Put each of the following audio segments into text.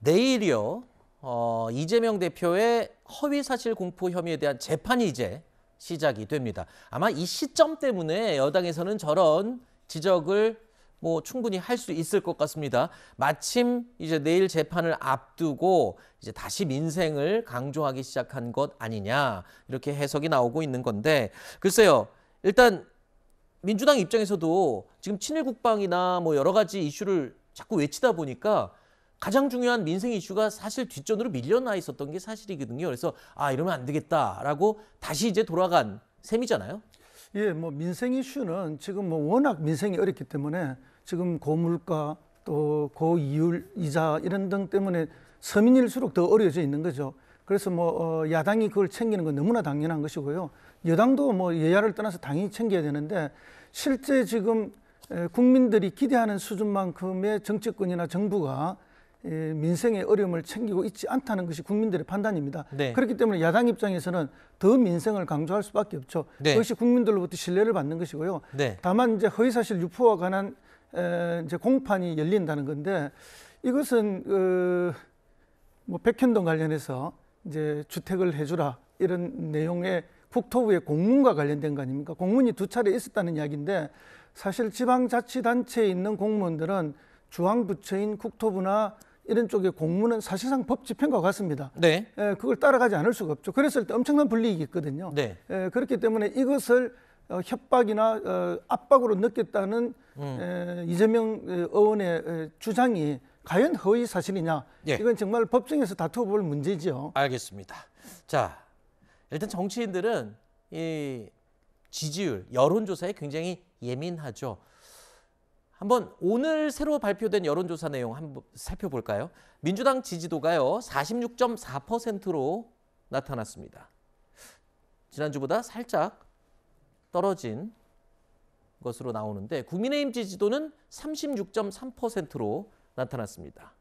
내일이요. 어, 이재명 대표의 허위사실 공포 혐의에 대한 재판이 이제 시작이 됩니다. 아마 이 시점 때문에 여당에서는 저런 지적을 뭐 충분히 할 수 있을 것 같습니다. 마침 이제 내일 재판을 앞두고 이제 다시 민생을 강조하기 시작한 것 아니냐 이렇게 해석이 나오고 있는 건데 글쎄요. 일단 민주당 입장에서도 지금 친일 국방이나 뭐 여러 가지 이슈를 자꾸 외치다 보니까 가장 중요한 민생 이슈가 사실 뒷전으로 밀려나 있었던 게 사실이거든요. 그래서 아 이러면 안 되겠다라고 다시 이제 돌아간 셈이잖아요. 예, 뭐 민생 이슈는 지금 뭐 워낙 민생이 어렵기 때문에 지금 고물가 또 고이율 이자 이런 등 때문에 서민일수록 더어려져 있는 거죠. 그래서 뭐 어, 야당이 그걸 챙기는 건 너무나 당연한 것이고요. 여당도 뭐 여야를 떠나서 당연히 챙겨야 되는데 실제 지금 국민들이 기대하는 수준만큼의 정치권이나 정부가 예, 민생의 어려움을 챙기고 있지 않다는 것이 국민들의 판단입니다. 네. 그렇기 때문에 야당 입장에서는 더 민생을 강조할 수밖에 없죠. 네. 그것이 국민들로부터 신뢰를 받는 것이고요. 네. 다만 이제 허위사실 유포와 관한 에, 이제 공판이 열린다는 건데 이것은 어, 뭐 백현동 관련해서 이제 주택을 해주라 이런 내용의 국토부의 공문과 관련된 거 아닙니까? 공문이 두 차례 있었다는 이야기인데 사실 지방자치단체에 있는 공무원들은 중앙부처인 국토부나 이런 쪽의 공문은 사실상 법 집행과 같습니다. 네. 에, 예, 그걸 따라가지 않을 수가 없죠. 그랬을 때 엄청난 불이익이 있거든요. 네. 에, 예, 그렇기 때문에 이것을 어, 협박이나 어, 압박으로 느꼈다는 음. 이재명 의원의 주장이 과연 허위 사실이냐? 예. 이건 정말 법정에서 다투어볼 문제지 알겠습니다. 자, 일단 정치인들은 이 지지율 여론조사에 굉장히 예민하죠. 한번 오늘 새로 발표된 여론조사 내용 한번 살펴볼까요? 민주당 지지도가요 46.4%로 나타났습니다. 지난주보다 살짝 떨어진 것으로 나오는데 국민의힘 지지도는 36.3%로 나타났습니다.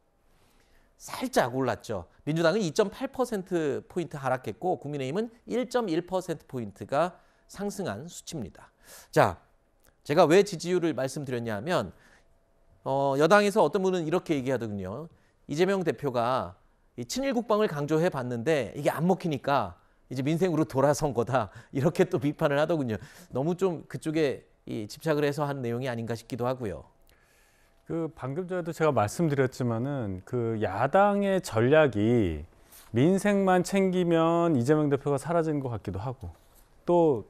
살짝 올랐죠. 민주당은 2.8%포인트 하락했고 국민의힘은 1.1%포인트가 상승한 수치입니다. 자, 제가 왜 지지율을 말씀드렸냐 하면 어, 여당에서 어떤 분은 이렇게 얘기하더군요. 이재명 대표가 친일 국방을 강조해 봤는데 이게 안 먹히니까 이제 민생으로 돌아선 거다 이렇게 또 비판을 하더군요. 너무 좀 그쪽에 집착을 해서 한 내용이 아닌가 싶기도 하고요. 그 방금 전에도 제가 말씀드렸지만은 그 야당의 전략이 민생만 챙기면 이재명 대표가 사라지것 같기도 하고 또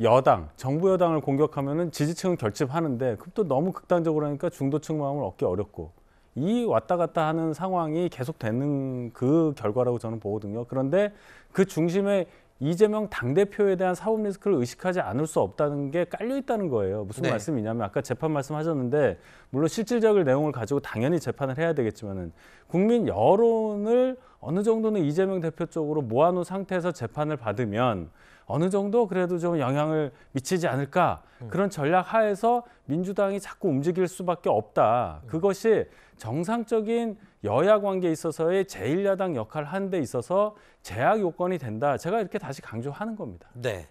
여당, 정부 여당을 공격하면 지지층은 결집하는데 그럼 또 너무 극단적으로 하니까 중도층 마음을 얻기 어렵고 이 왔다 갔다 하는 상황이 계속되는 그 결과라고 저는 보거든요. 그런데 그 중심에 이재명 당대표에 대한 사법 리스크를 의식하지 않을 수 없다는 게 깔려 있다는 거예요. 무슨 네. 말씀이냐면 아까 재판 말씀하셨는데 물론 실질적인 내용을 가지고 당연히 재판을 해야 되겠지만은 국민 여론을 어느 정도는 이재명 대표 쪽으로 모아놓은 상태에서 재판을 받으면 어느 정도 그래도 좀 영향을 미치지 않을까 음. 그런 전략 하에서 민주당이 자꾸 움직일 수밖에 없다. 음. 그것이 정상적인 여야 관계에 있어서의 제1야당 역할 을 하는 데 있어서 제약 요건이 된다. 제가 이렇게 다시 강조하는 겁니다. 네.